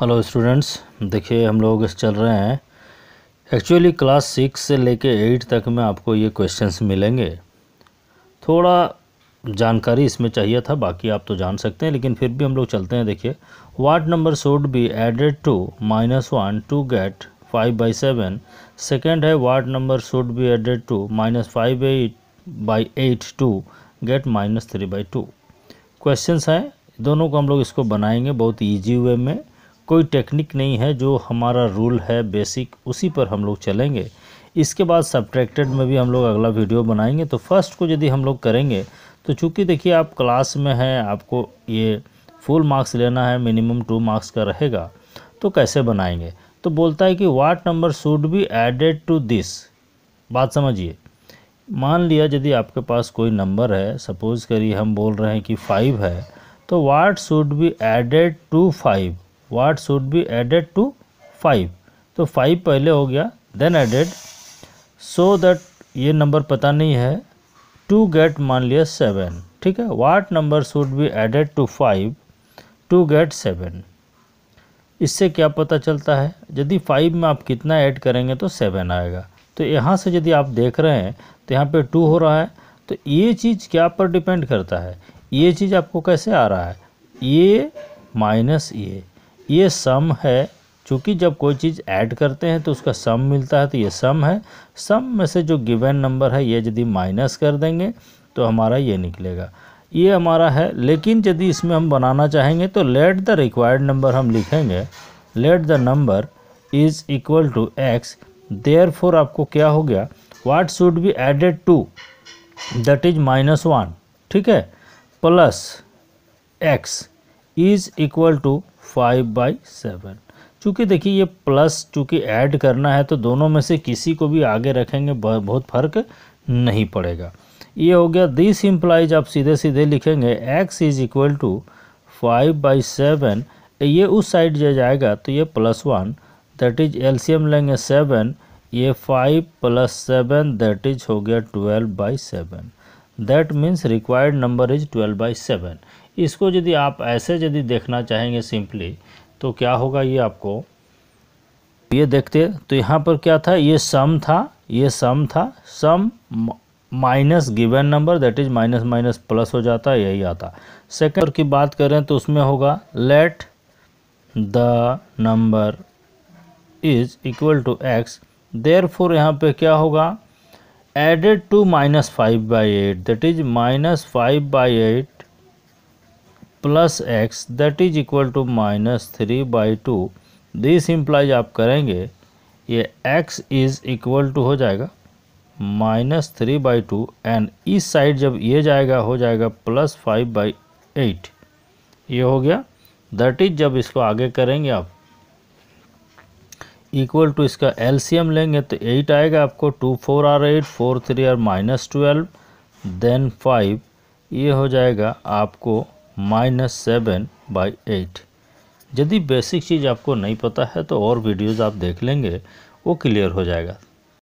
hello students देखिए हम लोग चल रहे हैं एक्चुअली क्लास सिक्स से लेके एट तक में आपको ये क्वेश्चंस मिलेंगे थोड़ा जानकारी इसमें चाहिए था बाकी आप तो जान सकते हैं लेकिन फिर भी हम लोग चलते हैं देखिए what number should be added to minus one to get five by seven second है what number should be added to minus five eight by eight to get minus three by two question हैं दोनों को हम लोग इसको बनाएंगे बहुत easy way में कोई टेक्निक नहीं है जो हमारा रूल है बेसिक उसी पर हम लोग चलेंगे इसके बाद सब्ट्रैक्टेड में भी हम लोग अगला वीडियो बनाएंगे तो फर्स्ट को यदि हम लोग करेंगे तो चूँकि देखिए आप क्लास में हैं आपको ये फुल मार्क्स लेना है मिनिमम टू मार्क्स का रहेगा तो कैसे बनाएंगे तो बोलता है कि what number should be added to this बात समझिए मान लिया यदि आपके पास कोई नंबर है सपोज़ करिए हम बोल रहे हैं कि फ़ाइव है तो what should be added to five what should be added to five तो फाइव पहले हो गया देन एडेड सो दैट ये नंबर पता नहीं है टू गेट मान लिया सेवन ठीक है what number should be added to five to get seven इससे क्या पता चलता है यदि फाइव में आप कितना ऐड करेंगे तो सेवन आएगा तो यहाँ से यदि आप देख रहे हैं तो यहाँ पे टू हो रहा है तो ये चीज़ क्या पर डिपेंड करता है ये चीज़ आपको कैसे आ रहा है ये माइनस ये ये सम है चूँकि जब कोई चीज़ ऐड करते हैं तो उसका सम मिलता है तो ये सम है सम में से जो गिवन नंबर है ये यदि माइनस कर देंगे तो हमारा ये निकलेगा ये हमारा है लेकिन यदि इसमें हम बनाना चाहेंगे तो लेट द रिक्वायर्ड नंबर हम लिखेंगे let the number is equal to x there four आपको क्या हो गया what should be added to that is minus one ठीक है plus x is equal to five by seven चूँकि देखिए ये प्लस चूँकि ऐड करना है तो दोनों में से किसी को भी आगे रखेंगे बहुत फर्क नहीं पड़ेगा ये हो गया दिस इम्प्लाइज आप सीधे सीधे लिखेंगे x is equal to five by seven ये उस साइड जो जाएगा तो ये plus one that is LCM लेंगे सेवन ये five plus seven that is हो गया twelve by seven that means required number is twelve by seven इसको यदि आप ऐसे यदि देखना चाहेंगे सिंपली तो क्या होगा ये आपको ये देखते तो यहाँ पर क्या था ये सम था ये सम था sum minus given number that is minus minus plus हो जाता है यही आता सेकंड की बात करें तो उसमें होगा let the number is equal to x there four यहाँ पर क्या होगा added to minus five by eight that is minus five by eight plus x that is equal to minus three by two this implies आप करेंगे ये x is equal to हो जाएगा minus three by two and इस side जब ये जाएगा हो जाएगा प्लस फाइव बाई एट ये हो गया दैट इज जब इसको आगे करेंगे आप इक्वल टू इसका एलसीएम लेंगे तो एट आएगा आपको two four are eight four three are minus twelve then five ये हो जाएगा आपको माइनस सेवन बाई एट यदि बेसिक चीज़ आपको नहीं पता है तो और वीडियोज़ आप देख लेंगे वो क्लियर हो जाएगा